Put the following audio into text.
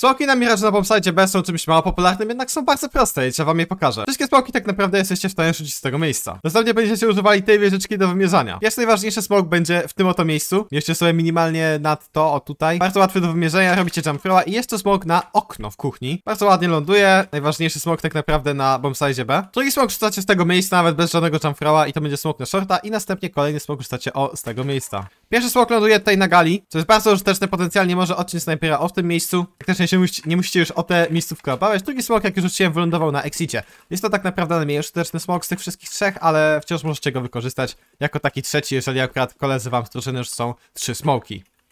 Smoki na Mirage na bombsite B są czymś mało popularnym, jednak są bardzo proste i ja wam je pokażę. Wszystkie smoki tak naprawdę jesteście w stanie rzucić z tego miejsca. Następnie będziecie używali tej wieżyczki do wymierzania. Jeszcze najważniejszy smok będzie w tym oto miejscu. Mieście sobie minimalnie nad to, o tutaj. Bardzo łatwy do wymierzenia, robicie jump rolla i jeszcze smok na okno w kuchni. Bardzo ładnie ląduje, najważniejszy smok tak naprawdę na bombsite B. Drugi smok rzucacie z tego miejsca, nawet bez żadnego jump i to będzie smok na shorta i następnie kolejny smok rzucacie o z tego miejsca. Pierwszy smok ląduje tutaj na gali, co jest bardzo użyteczne, potencjalnie może odciąć snajpera o w tym miejscu. Praktycznie się musi, nie musicie już o te miejscówkę obawiać. Drugi smok, jak już rzuciłem, wylądował na exicie. Jest to tak naprawdę najmniej użyteczny smok z tych wszystkich trzech, ale wciąż możecie go wykorzystać jako taki trzeci, jeżeli akurat koledzy wam z drużyny już są trzy smoki.